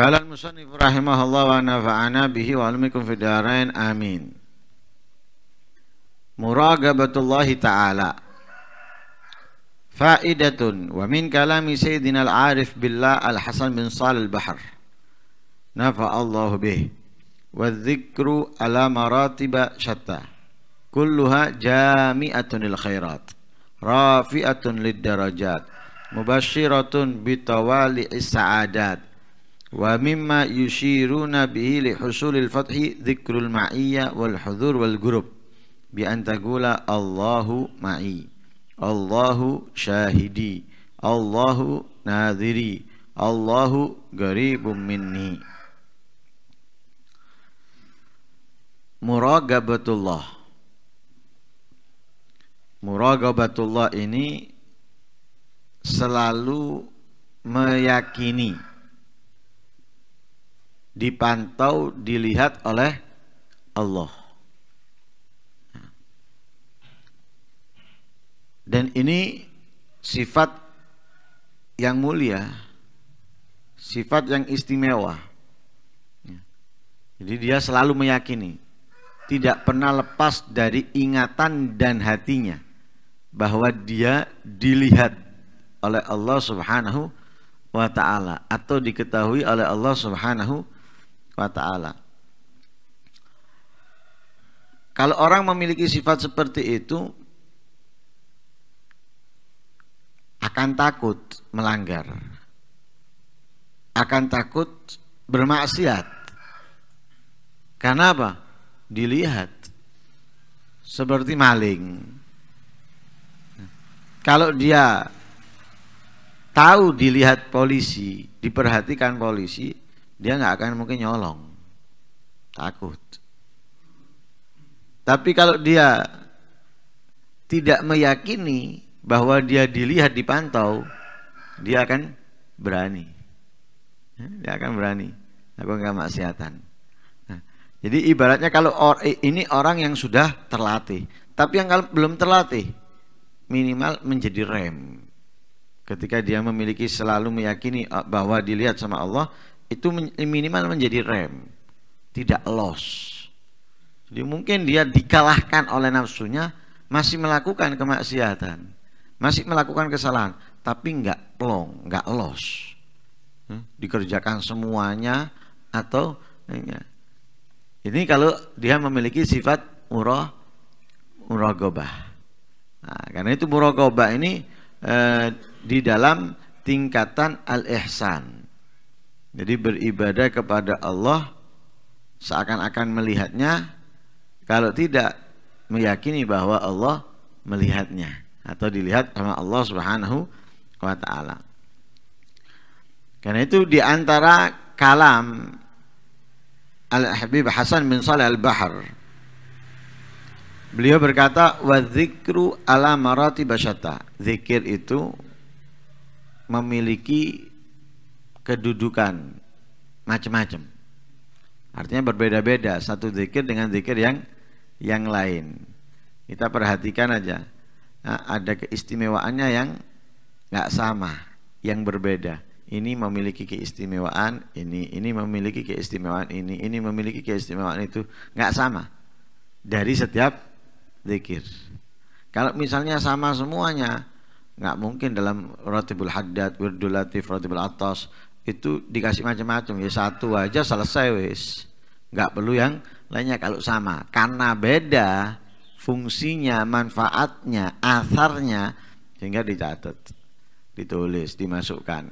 قال المصنف رحمه الله ونفعنا به وعلمكم في الدارين آمين مراقبة الله تعالى فائدة ومن كلام سيدنا العارف بالله الحسن بن صال البحر نفع الله به والذكر على مراتب شتى كلها جامعة للخيرات رافئة للدرجات مبشرة بتوالي السعادات ومما يشيرون به لحصول الفتح ذكر المعية والحضور والجروب بأن تقول الله معي الله شاهدي الله ناذري الله قريب مني مراقبة الله الله إني ini selalu meyakini dipantau, dilihat oleh Allah. Dan ini sifat yang mulia, sifat yang istimewa. Jadi dia selalu meyakini, tidak pernah lepas dari ingatan dan hatinya bahwa dia dilihat oleh Allah Subhanahu wa taala atau diketahui oleh Allah Subhanahu wa taala. Kalau orang memiliki sifat seperti itu akan takut melanggar. Akan takut bermaksiat. Karena apa? Dilihat seperti maling. Kalau dia tahu dilihat polisi, diperhatikan polisi, dia nggak akan mungkin nyolong takut tapi kalau dia tidak meyakini bahwa dia dilihat dipantau dia akan berani dia akan berani aku nggak maksiatan jadi ibaratnya kalau or, ini orang yang sudah terlatih tapi yang kalau belum terlatih minimal menjadi rem ketika dia memiliki selalu meyakini uh, bahwa dilihat sama Allah itu minimal menjadi rem, tidak los. Jadi mungkin dia dikalahkan oleh nafsunya, masih melakukan kemaksiatan, masih melakukan kesalahan, tapi nggak plong, nggak los. Hmm, dikerjakan semuanya atau ini kalau dia memiliki sifat murah gobah Nah, karena itu murah gobah ini eh, di dalam tingkatan al-ihsan. Jadi beribadah kepada Allah seakan-akan melihatnya kalau tidak meyakini bahwa Allah melihatnya atau dilihat sama Allah Subhanahu wa taala. Karena itu di antara kalam Al-Habib Hasan bin Saleh Al-Bahar Beliau berkata wa ala marati basyata. Zikir itu memiliki kedudukan macam-macam. Artinya berbeda-beda satu zikir dengan zikir yang yang lain. Kita perhatikan aja. Nah, ada keistimewaannya yang nggak sama, yang berbeda. Ini memiliki keistimewaan, ini ini memiliki keistimewaan, ini ini memiliki keistimewaan itu nggak sama dari setiap zikir. Kalau misalnya sama semuanya, nggak mungkin dalam rotibul haddad, wirdul latif, rotibul atas, itu dikasih macam-macam ya satu aja selesai wis nggak perlu yang lainnya kalau sama karena beda fungsinya manfaatnya asarnya sehingga dicatat ditulis dimasukkan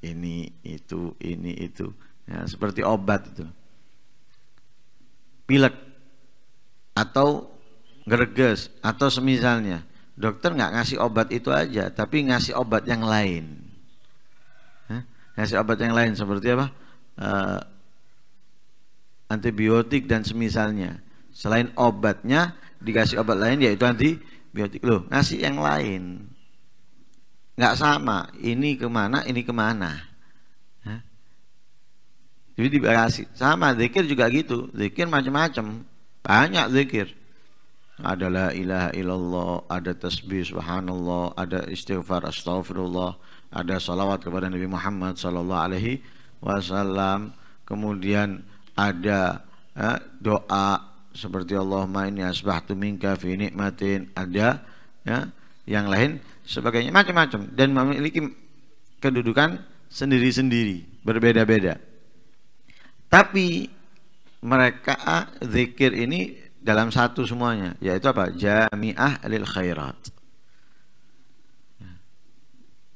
ini itu ini itu ya, seperti obat itu pilek atau gerges atau semisalnya dokter nggak ngasih obat itu aja tapi ngasih obat yang lain ngasih obat yang lain seperti apa uh, antibiotik dan semisalnya selain obatnya dikasih obat lain yaitu antibiotik loh ngasih yang lain nggak sama ini kemana ini kemana jadi dikasih sama zikir juga gitu zikir macam-macam banyak zikir ada la ilaha illallah ada tasbih subhanallah ada istighfar astagfirullah ada salawat kepada Nabi Muhammad Sallallahu Alaihi Wasallam kemudian ada ya, doa seperti Allahumma ini tu minka fi nikmatin ada ya yang lain sebagainya macam-macam dan memiliki kedudukan sendiri-sendiri berbeda-beda tapi mereka eh, zikir ini dalam satu semuanya yaitu apa jamiah lil khairat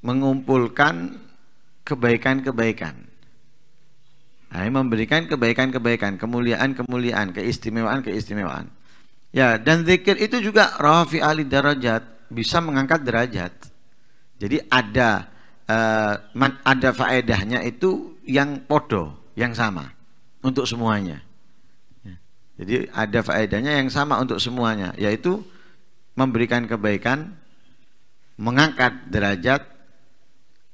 mengumpulkan kebaikan-kebaikan. Nah, memberikan kebaikan-kebaikan, kemuliaan-kemuliaan, keistimewaan-keistimewaan. Ya, dan zikir itu juga rafi ali darajat, bisa mengangkat derajat. Jadi ada uh, ada faedahnya itu yang podo, yang sama untuk semuanya. Ya, jadi ada faedahnya yang sama untuk semuanya, yaitu memberikan kebaikan, mengangkat derajat,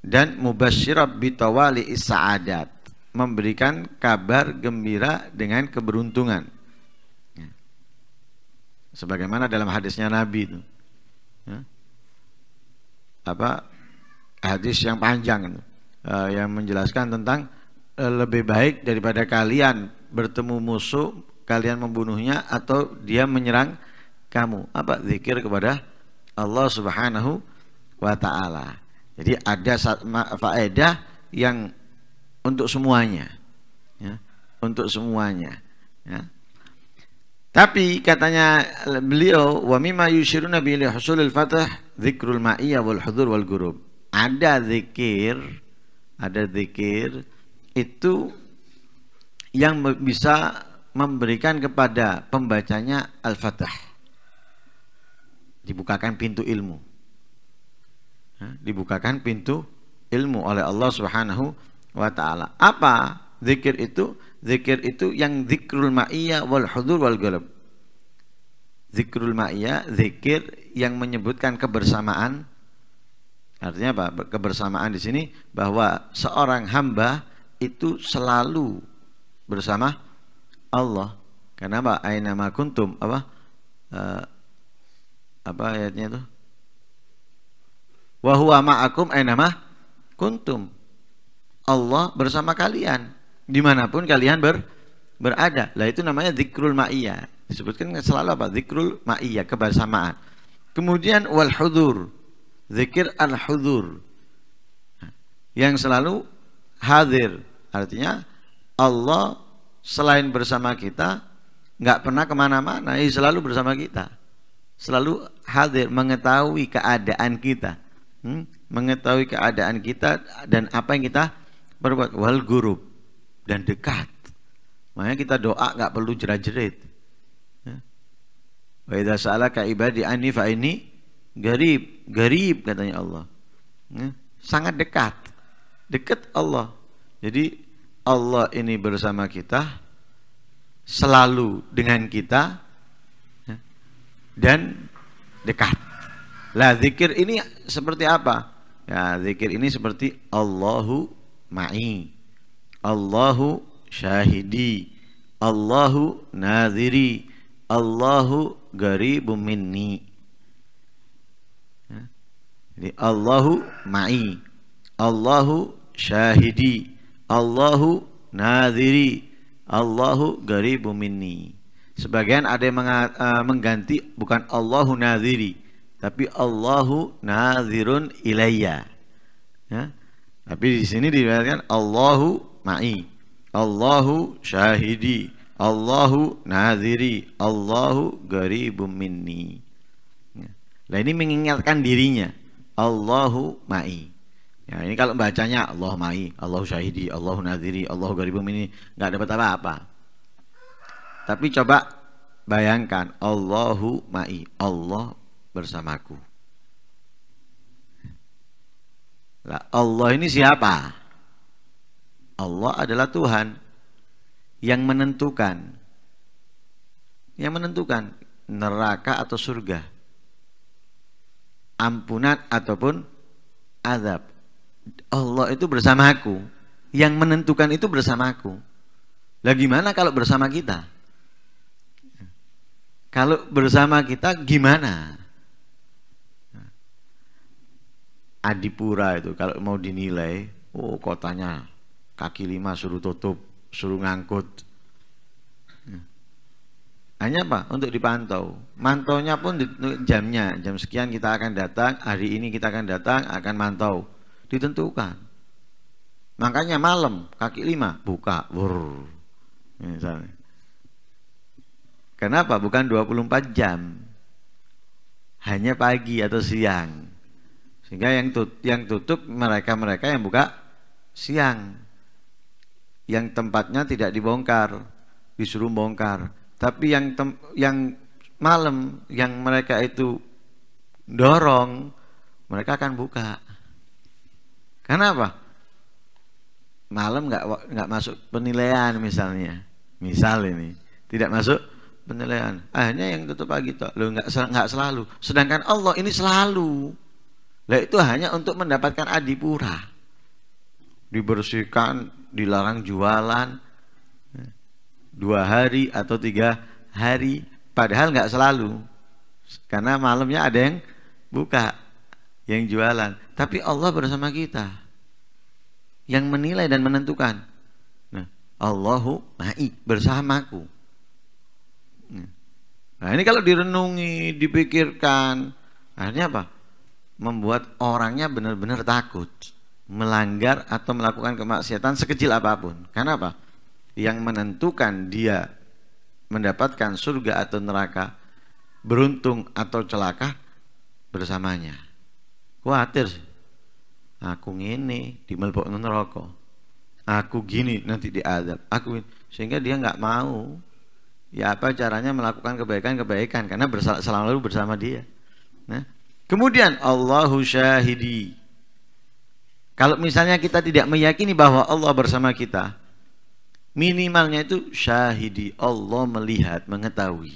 dan mubasyirab bitawali isaadat memberikan kabar gembira dengan keberuntungan ya. sebagaimana dalam hadisnya Nabi itu ya. apa hadis yang panjang eh, yang menjelaskan tentang eh, lebih baik daripada kalian bertemu musuh kalian membunuhnya atau dia menyerang kamu apa zikir kepada Allah Subhanahu wa taala jadi ada faedah yang untuk semuanya. Ya, untuk semuanya. Ya. Tapi katanya beliau wa mimma yushiruna bi husulil fath dzikrul ma'iyah wal hudur wal gurub. Ada zikir, ada zikir itu yang bisa memberikan kepada pembacanya al fath Dibukakan pintu ilmu dibukakan pintu ilmu oleh Allah Subhanahu wa taala. Apa zikir itu? Zikir itu yang zikrul ma'iyah wal hudur wal galab. Zikrul ma'iyah, zikir yang menyebutkan kebersamaan. Artinya apa? Kebersamaan di sini bahwa seorang hamba itu selalu bersama Allah. Kenapa? Aina ma kuntum apa? Uh, apa ayatnya itu? Wahuwa ma'akum enama kuntum. Allah bersama kalian dimanapun kalian ber, berada. Lah itu namanya zikrul ma'iyah. Disebutkan selalu apa? Zikrul ma'iyah, kebersamaan. Kemudian wal hudur. Zikir al hudur. Yang selalu hadir. Artinya Allah selain bersama kita nggak pernah kemana-mana, selalu bersama kita, selalu hadir mengetahui keadaan kita hmm, mengetahui keadaan kita dan apa yang kita perbuat wal guru dan dekat makanya kita doa nggak perlu jerat-jerit ya. wa idza sa'alaka ibadi ani fa ini garib garib katanya Allah ya, sangat dekat dekat Allah jadi Allah ini bersama kita selalu dengan kita ya. dan dekat lah zikir ini seperti apa? Ya, zikir ini seperti Allahu ma'i. Allahu syahidi. Allahu nadhiri. Allahu garibu minni. Ya. Jadi Allahu ma'i. Allahu syahidi. Allahu nadhiri. Allahu garibu minni. Sebagian ada yang eh, mengganti bukan Allahu nadhiri tapi Allahu Nazirun ilayya. Ya. Tapi di sini diriwayatkan Allahu ma'i. Allahu syahidi. Allahu Naziri, Allahu garibum minni. Ya. Nah ini mengingatkan dirinya. Allahu ma'i. Ya, ini kalau bacanya Allah ma'i, Allahu syahidi, Allahu Naziri, Allahu garibum minni, nggak dapat apa-apa. Tapi coba bayangkan Allahu ma'i, Allah bersamaku. Lah Allah ini siapa? Allah adalah Tuhan yang menentukan yang menentukan neraka atau surga. Ampunan ataupun azab. Allah itu bersamaku. Yang menentukan itu bersamaku. Lah gimana kalau bersama kita? Kalau bersama kita gimana? Adipura itu kalau mau dinilai, oh kotanya kaki lima suruh tutup, suruh ngangkut. Hanya apa? Untuk dipantau. Mantaunya pun jamnya, jam sekian kita akan datang, hari ini kita akan datang, akan mantau. Ditentukan. Makanya malam kaki lima buka, Wurr. Misalnya. Kenapa? Bukan 24 jam. Hanya pagi atau siang. Sehingga yang tutup, yang tutup mereka-mereka yang buka siang. Yang tempatnya tidak dibongkar, disuruh bongkar. Tapi yang tem, yang malam yang mereka itu dorong, mereka akan buka. Karena apa? Malam nggak nggak masuk penilaian misalnya, misal ini tidak masuk penilaian. Akhirnya yang tutup pagi toh, lo nggak nggak selalu. Sedangkan Allah ini selalu. Lah itu hanya untuk mendapatkan adipura. Dibersihkan, dilarang jualan dua hari atau tiga hari. Padahal nggak selalu. Karena malamnya ada yang buka, yang jualan. Tapi Allah bersama kita. Yang menilai dan menentukan. Nah, Allahu ma'i bersamaku. Nah ini kalau direnungi, dipikirkan, akhirnya apa? membuat orangnya benar-benar takut melanggar atau melakukan kemaksiatan sekecil apapun. Karena apa? Yang menentukan dia mendapatkan surga atau neraka, beruntung atau celaka bersamanya. Khawatir aku ngini di melbok neraka. Aku gini nanti diadab. Aku gini. sehingga dia nggak mau ya apa caranya melakukan kebaikan-kebaikan karena bersalah selalu bersama dia. Nah, Kemudian Allahu syahidi. Kalau misalnya kita tidak meyakini bahwa Allah bersama kita, minimalnya itu syahidi Allah melihat, mengetahui.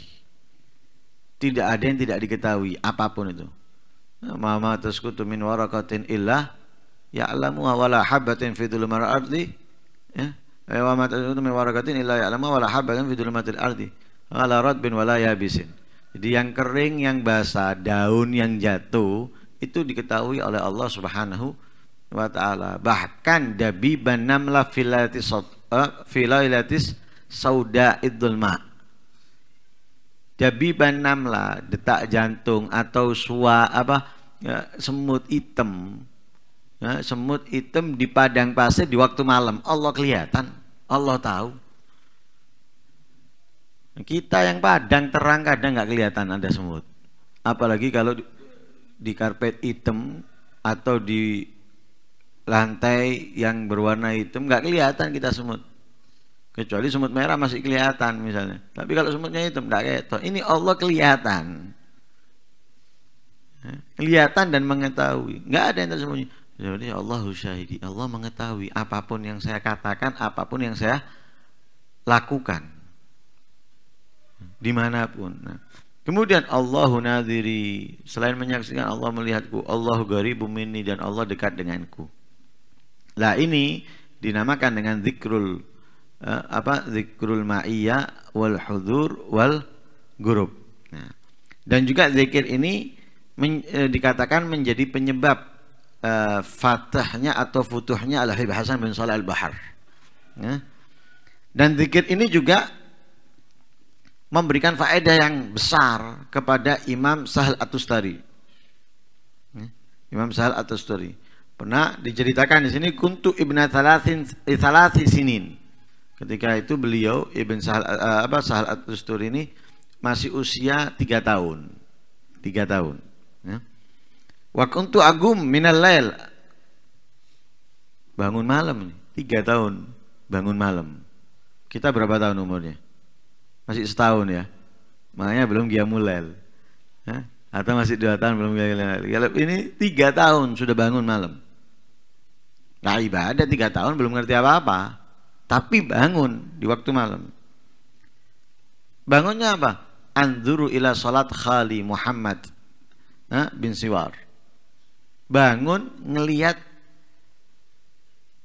Tidak ada yang tidak diketahui apapun itu. Mama tasqutu min warakatin illah ya'lamu wa la habatin fi dhulumar ardi ya eh, wa ma tasqutu min warakatin illa ya'lamu wa la habatin fi dhulumatil ardi ala radbin wa la yabisin jadi yang kering, yang basah, daun yang jatuh itu diketahui oleh Allah Subhanahu wa taala. Bahkan banam la filatis filailatis eh, sauda Dabi banam la detak jantung atau sua apa ya, semut hitam. Ya, semut hitam di padang pasir di waktu malam Allah kelihatan, Allah tahu. Kita yang padang terang kadang nggak kelihatan ada semut. Apalagi kalau di, karpet hitam atau di lantai yang berwarna hitam nggak kelihatan kita semut. Kecuali semut merah masih kelihatan misalnya. Tapi kalau semutnya hitam nggak kelihatan. Ini Allah kelihatan. Ya, kelihatan dan mengetahui. Nggak ada yang tersembunyi. Jadi ya ya Allah syahidi. Allah mengetahui apapun yang saya katakan, apapun yang saya lakukan dimanapun. Nah, kemudian Allahu nadiri selain menyaksikan Allah melihatku, Allah bumi ini dan Allah dekat denganku. Lah ini dinamakan dengan zikrul uh, apa zikrul ma'iyah wal hudur wal gurub. Nah, dan juga zikir ini men, eh, dikatakan menjadi penyebab e, fatahnya atau futuhnya Al-Habib bin Al-Bahar. Nah, Dan zikir ini juga memberikan faedah yang besar kepada Imam Sahal Atustari. Ya, Imam Sahal Atustari pernah diceritakan di sini kuntu ibn thalathin sinin. Ketika itu beliau Ibn Sahal eh, apa Sahal Atustari ini masih usia tiga tahun. tiga tahun. Waktu ya. Wa kuntu agum minal lail. Bangun malam nih, tiga tahun bangun malam. Kita berapa tahun umurnya? Masih setahun ya. Makanya belum dia mulai. Atau masih dua tahun belum dia mulai. Ini tiga tahun sudah bangun malam. Nah ibadah tiga tahun belum ngerti apa-apa. Tapi bangun di waktu malam. Bangunnya apa? Anzuru ila salat khali Muhammad ha? bin Siwar. Bangun ngelihat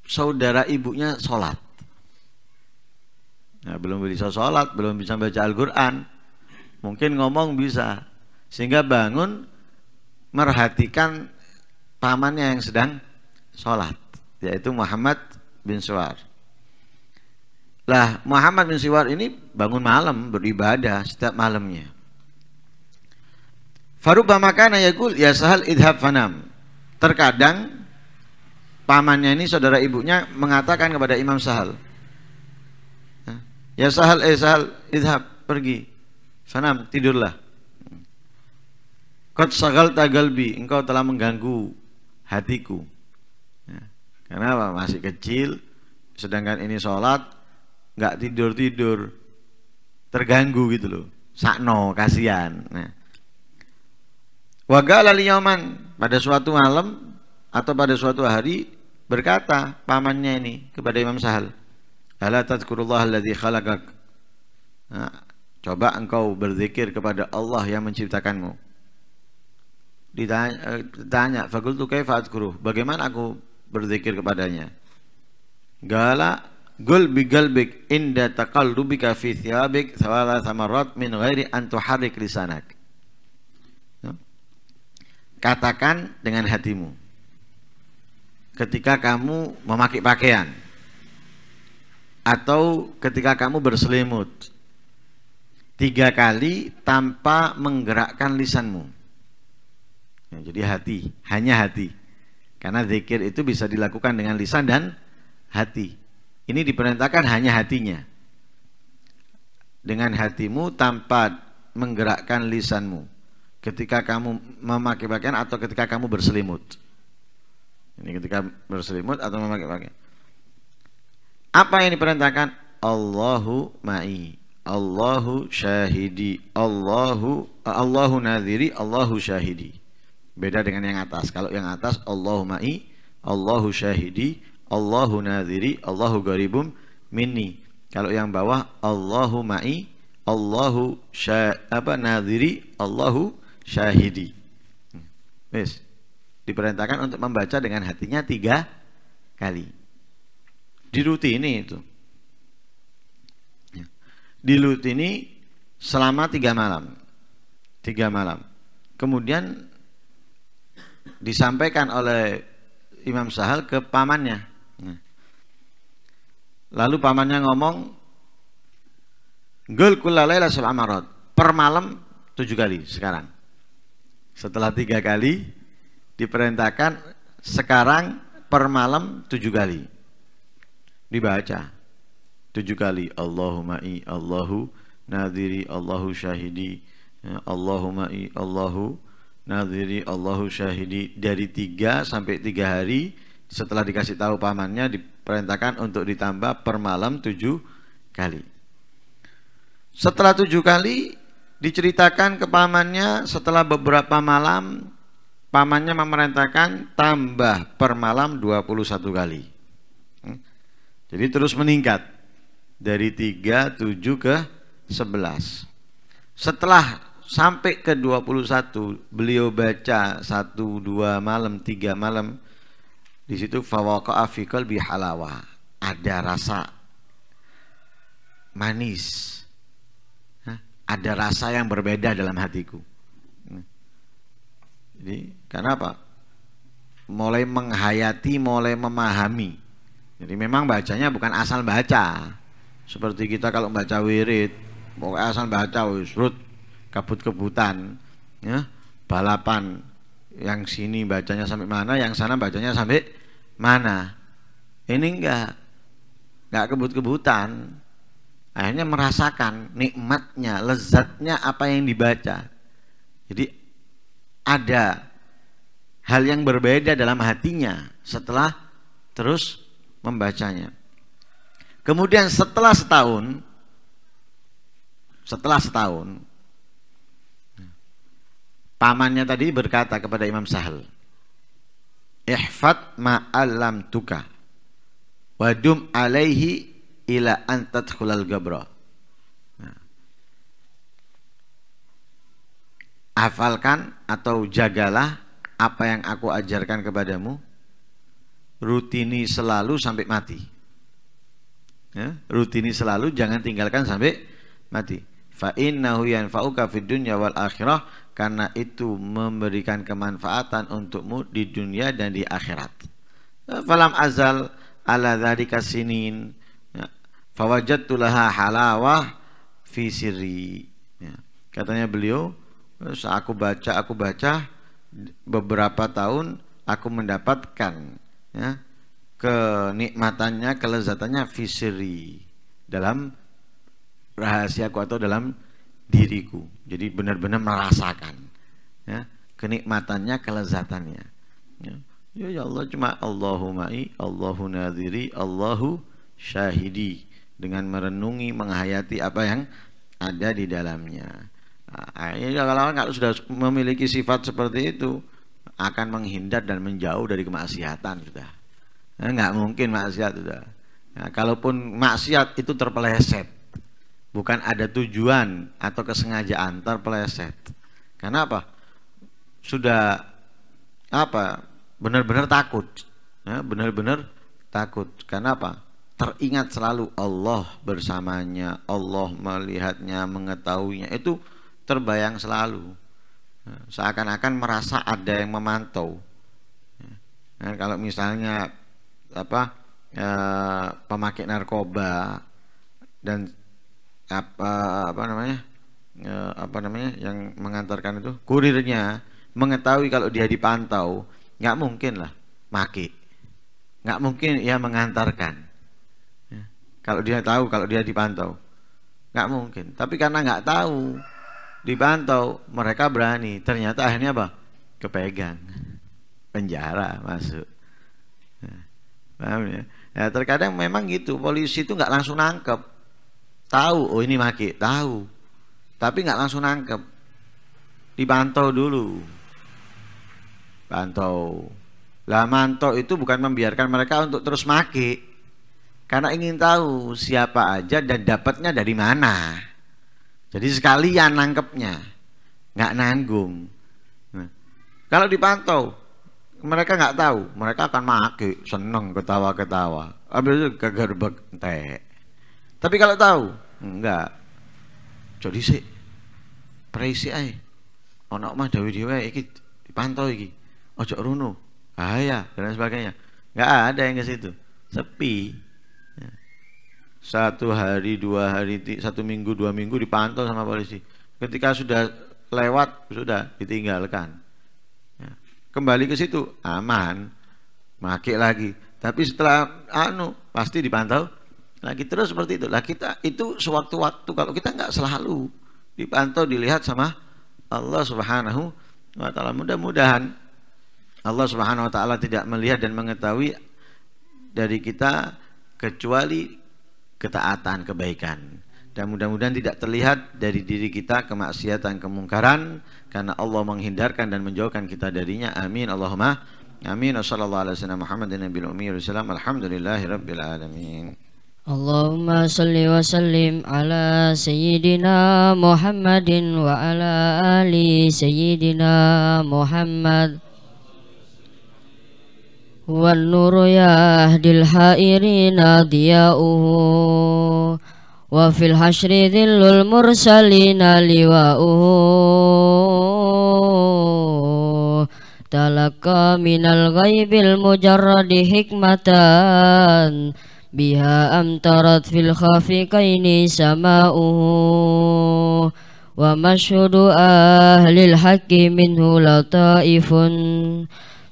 saudara ibunya sholat ya, belum bisa sholat belum bisa baca Al-Quran mungkin ngomong bisa sehingga bangun merhatikan pamannya yang sedang sholat yaitu Muhammad bin Suwar lah Muhammad bin Suwar ini bangun malam beribadah setiap malamnya Farubah makana yakul ya sahal idhab fanam terkadang pamannya ini saudara ibunya mengatakan kepada Imam Sahal Ya sahal eh sahal idhab pergi. Sanam tidurlah. Kau Kot sagal tagalbi engkau telah mengganggu hatiku. Ya. Karena apa? masih kecil, sedangkan ini sholat nggak tidur tidur, terganggu gitu loh. Sakno kasihan. Waga ya. Wagal yaman pada suatu malam atau pada suatu hari berkata pamannya ini kepada Imam Sahal, Ala tadkurullah alladhi khalaqak. Nah, coba engkau berzikir kepada Allah yang menciptakanmu. Ditanya, eh, fakultu kaifa adkuruh. Bagaimana aku berzikir kepadanya? Gala gul galbik inda rubika fi thiyabik thawala samarat min ghairi an lisanak. Ya. Katakan dengan hatimu. Ketika kamu memakai pakaian, atau ketika kamu berselimut tiga kali tanpa menggerakkan lisanmu ya, jadi hati hanya hati karena zikir itu bisa dilakukan dengan lisan dan hati ini diperintahkan hanya hatinya dengan hatimu tanpa menggerakkan lisanmu ketika kamu memakai pakaian atau ketika kamu berselimut ini ketika berselimut atau memakai pakaian apa yang diperintahkan? Allahu ma'i. Allahu syahidi. Allahu Allahu nadhiri, Allahu syahidi. Beda dengan yang atas. Kalau yang atas Allahu ma'i, Allahu syahidi, Allahu nadhiri, Allahu garibum minni. Kalau yang bawah Allahu ma'i, Allahu syah, apa nadhiri, Allahu syahidi. Hmm. Wes. Diperintahkan untuk membaca dengan hatinya tiga kali. Dirutini itu. Ya. Dirutini selama tiga malam. Tiga malam. Kemudian disampaikan oleh Imam Sahal ke pamannya. Ya. Lalu pamannya ngomong, Gul kulalailah sul Per malam tujuh kali sekarang. Setelah tiga kali, diperintahkan sekarang per malam tujuh kali dibaca tujuh kali Allahumma i Allahu nadiri Allahu syahidi ya, Allahumma i Allahu nadiri Allahu syahidi dari tiga sampai tiga hari setelah dikasih tahu pamannya diperintahkan untuk ditambah per malam tujuh kali setelah tujuh kali diceritakan ke pamannya setelah beberapa malam pamannya memerintahkan tambah per malam 21 kali jadi terus meningkat dari 3, 7 ke 11. Setelah sampai ke 21 beliau baca 1 2 malam 3 malam di situ fawaka afikal bihalawa. ada rasa manis ada rasa yang berbeda dalam hatiku jadi karena apa mulai menghayati mulai memahami jadi memang bacanya bukan asal baca. Seperti kita kalau baca wirid, pokoknya asal baca usrut kebut-kebutan, ya, balapan. Yang sini bacanya sampai mana, yang sana bacanya sampai mana. Ini enggak enggak kebut-kebutan. Akhirnya merasakan nikmatnya, lezatnya apa yang dibaca. Jadi ada hal yang berbeda dalam hatinya setelah terus membacanya. Kemudian setelah setahun, setelah setahun, pamannya tadi berkata kepada Imam Sahal, Ihfat ma'alam tuka, wadum alaihi ila antat khulal gabra. Nah. Hafalkan atau jagalah apa yang aku ajarkan kepadamu rutini selalu sampai mati. Ya, rutini selalu jangan tinggalkan sampai mati. Fa innahu yanfa'uka fid dunya wal akhirah karena itu memberikan kemanfaatan untukmu di dunia dan di akhirat. Ya, falam azal ala dzalika sinin ya, fawajadtu laha halawah fi sirri. Ya, katanya beliau, aku baca, aku baca beberapa tahun aku mendapatkan ya, kenikmatannya, kelezatannya visiri dalam rahasiaku atau dalam diriku. Jadi benar-benar merasakan ya, kenikmatannya, kelezatannya. Ya, ya. ya Allah cuma i, Allahu nadhiri, Allahu syahidi dengan merenungi, menghayati apa yang ada di dalamnya. Nah, ya kalau nggak sudah memiliki sifat seperti itu, akan menghindar dan menjauh dari kemaksiatan sudah. Ya, nggak mungkin maksiat sudah. Nah, kalaupun maksiat itu terpeleset, bukan ada tujuan atau kesengajaan terpeleset. Karena apa? Sudah apa? Benar-benar takut. Ya, benar-benar takut. Karena apa? Teringat selalu Allah bersamanya, Allah melihatnya, mengetahuinya. Itu terbayang selalu seakan-akan merasa ada yang memantau. Nah, kalau misalnya apa e, pemakai narkoba dan apa apa namanya e, apa namanya yang mengantarkan itu kurirnya mengetahui kalau dia dipantau nggak mungkin lah maki nggak mungkin ia mengantarkan kalau dia tahu kalau dia dipantau nggak mungkin tapi karena nggak tahu dipantau mereka berani ternyata akhirnya apa kepegang penjara masuk nah, paham ya ya terkadang memang gitu polisi itu nggak langsung nangkep tahu oh ini maki tahu tapi nggak langsung nangkep dipantau dulu pantau lah mantau itu bukan membiarkan mereka untuk terus maki karena ingin tahu siapa aja dan dapatnya dari mana jadi sekalian nangkepnya, nggak nanggung. Nah, kalau dipantau, mereka nggak tahu, mereka akan maki, seneng ketawa-ketawa. abis itu kegerbek teh. Tapi kalau tahu, enggak. Jadi sih, preisi ay, Ono mah dewi dewi iki dipantau iki. Ojo runo. Bahaya dan sebagainya. nggak ada yang ke situ. Sepi satu hari dua hari satu minggu dua minggu dipantau sama polisi ketika sudah lewat sudah ditinggalkan ya. kembali ke situ aman maki lagi tapi setelah anu pasti dipantau lagi terus seperti itu lah kita itu sewaktu-waktu kalau kita nggak selalu dipantau dilihat sama Allah Subhanahu wa taala mudah-mudahan Allah Subhanahu wa taala tidak melihat dan mengetahui dari kita kecuali ketaatan, kebaikan. Dan mudah-mudahan tidak terlihat dari diri kita kemaksiatan, kemungkaran karena Allah menghindarkan dan menjauhkan kita darinya. Amin. Allahumma amin. Wassallallahu alaihi wasallam Muhammadin nabil ummi wasallam. Alhamdulillahirabbil alamin. Allahumma salli wa sallim ala sayyidina Muhammadin wa ala ali sayyidina Muhammad. والنور يهدي الحائرين ضياؤه وفي الحشر ذل المرسلين لواؤه تلقى من الغيب المجرد حكمة بها أمطرت في الخافقين سماؤه ومشهد أهل الحق منه لطائف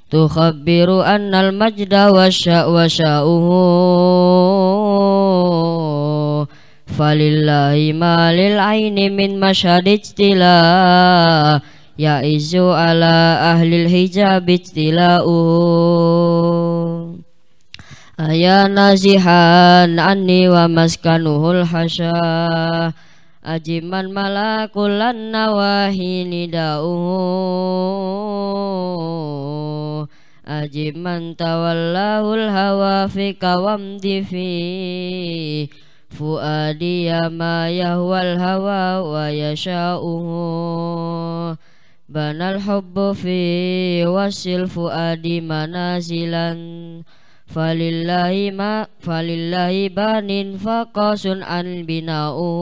Tukhabbiru annal majda wa sya'u wa sya'uhu Falillahi ma lil aini min masyad ijtila Ya izu ala ahlil hijab ijtila'uhu Aya nazihan anni wa maskanuhul hasya Ajiman malakul an-nawahi nida'uhu ajiman tawallahul hawa fi kawam divi fuadiyama yahwal hawa wa yasha'uhu banal hubbu fi wasil fuadi manazilan falillahi ma falillahi banin faqasun an bina'uhu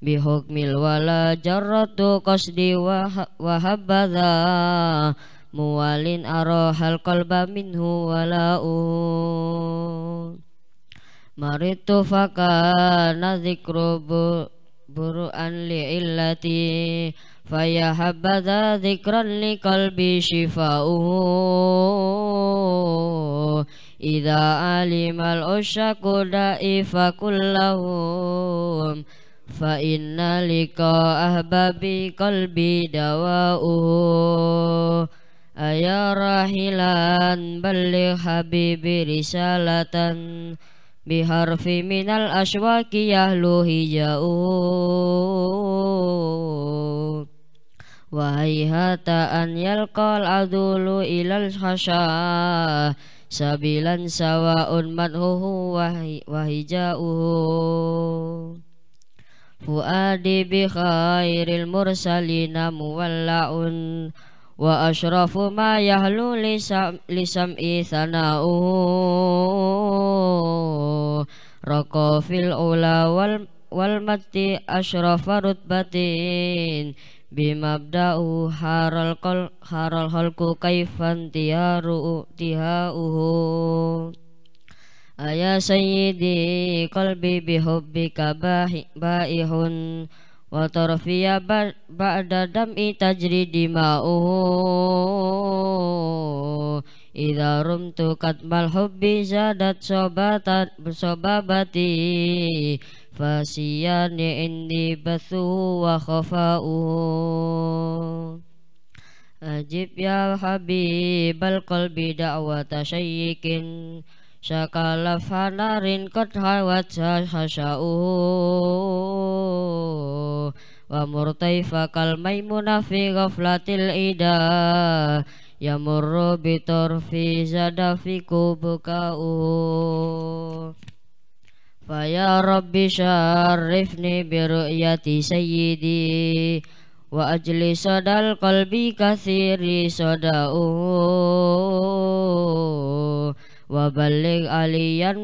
bihukmil wala jarratu qasdi wa muwalin arohal qalba minhu wala'un maritu fakana dhikru buru'an li'illati faya habadha dhikran li qalbi shifa'uhu idha alimal ushaku da'ifa kullahum fa inna liqa ahbabi kalbi dawa'u ayya rahilan balligh habibi risalatan biharfi minal aswaqi yahlu hija'u wahai hata an yalqal adulu ilal hasya sabilan sawa'un manhuhu wahija'uhu wahija'uhu Fuadi bi khairil mursalina muwallaun Wa ashrafu ma yahlu lisam ithana'uhu Raka fil ula wal, wal mati ashrafa rutbatin Bimabda'u haral, haral halku kaifan tiha'uhu tiha Ya Sayyidi Qalbi bihubbi kabahi Baihun Wa tarfiya ba'da dam'i Tajri dima'uhu Iza rumtu katmal hubbi Zadat sobatat Sobabati Fasiyani indi basu wa khafa'uhu Ajib ya Habib Al-Qalbi da'wata syayikin Sakala fanarin kot hai wajah hasya'u Wa murtaifa kal maimuna fi flatil ida Ya murru bitur fi zada fi kubuka'u Faya Rabbi syarifni biru'yati sayyidi Wa ajli sadal kalbi kathiri sada'u wa balig aliyan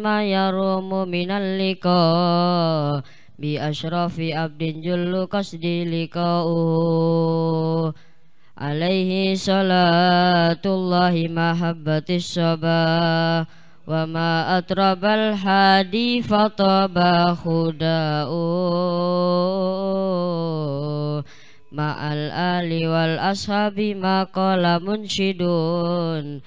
rumu minal liko bi ashrafi abdin jullu kasdi likauhu alaihi salatullahi mahabbatis sabah wa ma atrabal hadi fataba khuda'u ma'al ali wal ashabi maqala munshidun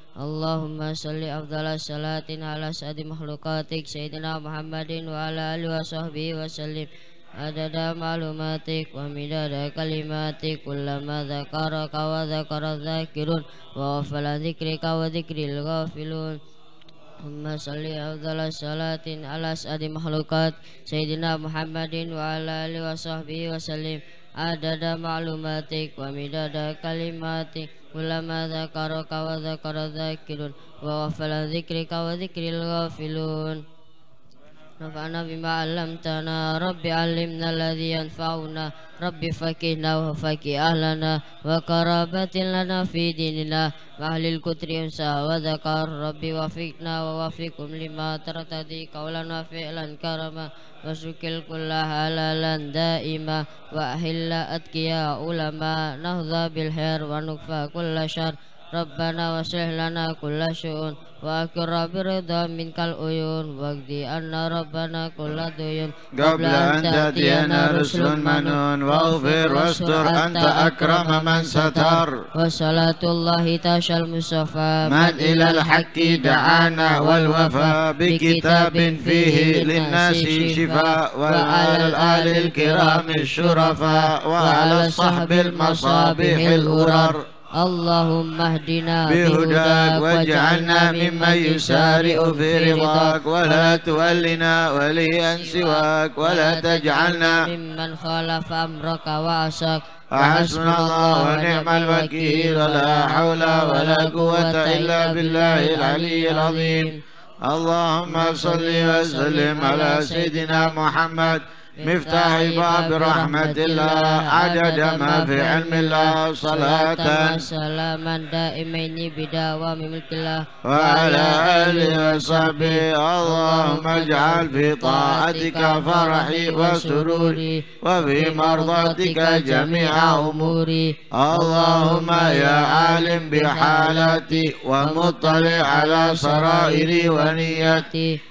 Allahumma salli afdala salatin ala sa'adi makhlukatik Sayyidina Muhammadin wa ala alihi wa sahbihi wa sallim Adada malumatik wa midada kalimatik Kullama dhaqaraka wa dhaqara dhaqirun Wa ghafala dhikrika wa dhikril ghafilun Allahumma salli afdala salatin ala sa'adi makhlukat Sayyidina Muhammadin wa ala alihi wa sahbihi wa sallim adada maklumatik, wa midada kalimatik ulama zakaraka wa zakara zakirun wa wafala zikrika wa zikril ghafilun نفعنا بما علمتنا ربي علمنا الذي ينفعنا ربي فكهنا وفكه أهلنا وقرابة لنا في ديننا وأهل الكتر ينسى وذكر ربي وفقنا ووفقكم لما ترتدي قولا وفعلا كرما وشكل كل حلالا دائما وأهل أتقياء علماء نهضى بالخير ونكفى كل شر ربنا وسع لنا كل شؤون وأكرم برضا منك العيون واقضي ان ربنا كل ديون قبل أن تأتينا رسل منون واغفر واستر أنت أكرم من ستر وصلاة الله تشى المصطفى من إلى الحق دعانا والوفاء بكتاب فيه للناس شفاء وعلى الآل الكرام الشرفاء وعلى الصحب المصابيح الغرر اللهم اهدنا بهداك واجعلنا ممن يسارع في رضاك ولا تولنا وليا سواك ولا تجعلنا ممن خالف امرك وعصاك وحسبنا الله ونعم الوكيل لا حول ولا قوة إلا بالله العلي العظيم اللهم صل وسلم على سيدنا محمد مفتاح طيب باب رحمة الله عدد ما في علم الله صلاة سلاما دائمين بدوام ملك الله وعلى آله وصحبه اللهم اجعل في طاعتك فرحي وسروري وفي مرضاتك جميع أموري اللهم يا عالم بحالتي ومطلع على سرائري ونيتي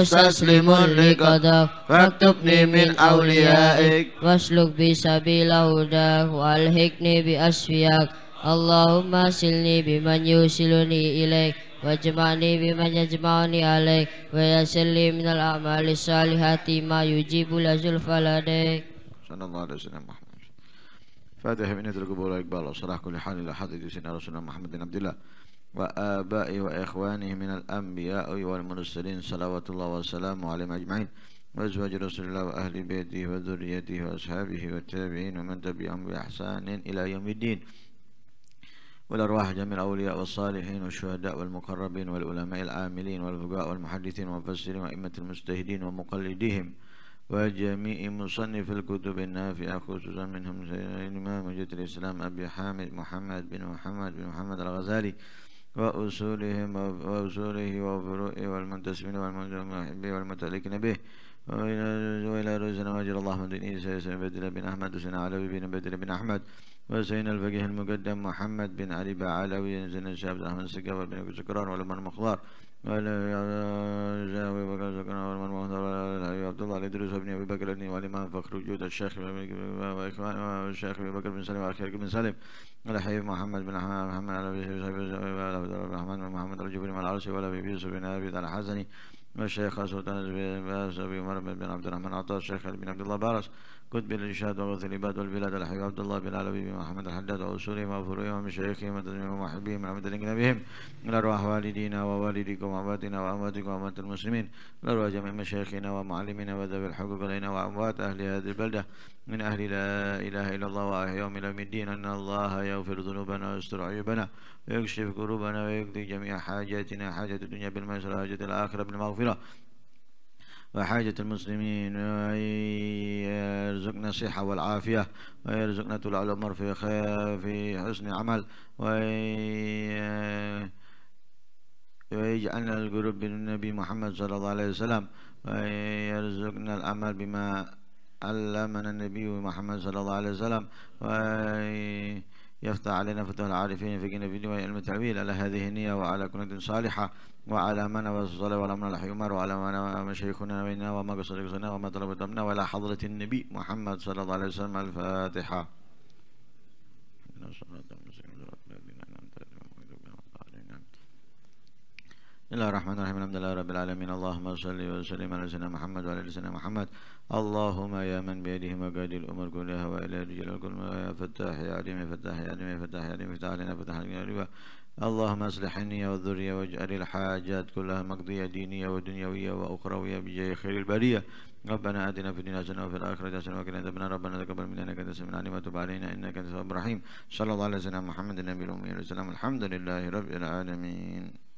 tustaslimun liqadak Waktubni min awliyaik Wasluk bi sabila hudak Wal hikni Allahumma silni biman yusiluni ilaik Wajma'ni biman yajma'ni alaik Wa yasirli minal a'mali salihati ma yujibu la zulfaladik Sallallahu alaihi wasallam Muhammad Fatiha minatul kubur wa rasulullah Muhammadin Abdillah وآبائه وإخوانه من الأنبياء والمرسلين صلوات الله وسلامه عليهم أجمعين وأزواج رسول الله وأهل بيته وذريته وأصحابه والتابعين ومن تبعهم بإحسان إلى يوم الدين والأرواح جميع الأولياء والصالحين والشهداء والمقربين والعلماء العاملين والفقهاء والمحدثين والمفسرين وأئمة المجتهدين ومقلديهم وجميع مصنف الكتب النافعة خصوصا منهم الإمام جد الإسلام أبي حامد محمد بن محمد بن محمد الغزالي وأصولهم وأصوله وفروعه والمنتسبين والمحبين والمتعلقين به وإلى رزقنا وأجر الله من دينه سيسمى بن أحمد وسنا علوي بن بدر بن أحمد وزين الفقيه المقدم محمد بن علي بعلوي زين الشاب أحمد السقاف بن سكران مخضار سكران والمن مخضار والحبيب عبد الله بن أبي بكر والإمام فخر وجود الشيخ الشيخ أبي بكر بن بن والحبيب محمد بن أحمد محمد على عبد الرحمن بن محمد رجب بن العرسي والحبيب يوسف بن أبي الحسني والشيخ سلطان بن عمر بن عبد الرحمن عطاء الشيخ بن عبد الله بارس قد الإرشاد وغث العباد والبلاد الحي عبد الله بن علوي بن محمد الحداد وأصولهم وفروعهم ومشايخهم وتدميرهم ومحبهم وعمد النبيهم الأرواح والدينا ووالديكم وأمواتنا وأمواتكم وأموات المسلمين الأرواح جميع مشايخنا ومعلمنا وذوي الحقوق علينا وأموات أهل هذه البلدة من أهل لا إله إلا الله وأهل يوم يوم الدين أن الله يغفر ذنوبنا ويستر عيوبنا ويكشف كروبنا ويقضي جميع حاجاتنا حاجة الدنيا بالميسرة حاجة الآخرة بالمغفرة وحاجة المسلمين ويرزقنا الصحة والعافية ويرزقنا طول العمر في خير في حسن عمل ويجعلنا القرب بالنبي محمد صلى الله عليه وسلم ويرزقنا العمل بما علمنا النبي محمد صلى الله عليه وسلم ويرزقنا يفتح علينا فتوح العارفين في جنب فيديو علم التعويل على هذه النية وعلى كل صالحة وعلى من وصل ولمن الحمار وعلى من مشايخنا بيننا وما قصر قصرنا وما طلبت منا وعلى حضرة النبي محمد صلى الله عليه وسلم الفاتحة. الله الرحمن الرحيم الحمد لله رب العالمين اللهم صل وسلم على سيدنا محمد وعلى سيدنا محمد اللهم يا من بيده مقاد الامور كلها والى رجال الكل يا فتاح يا عليم يا فتاح يا عليم يا فتاح يا عليم افتح علينا فتح علينا اللهم اصلح النية والذرية واجعل الحاجات كلها مقضية دينية ودنيوية وأخروية بجاه خير البرية ربنا آتنا في الدنيا حسنة وفي الآخرة حسنة وقنا عذاب النار ربنا تقبل منا إنك أنت السميع العليم وتب علينا إنك أنت التواب الرحيم صلى الله على سيدنا محمد النبي الأمي والسلام الحمد لله رب العالمين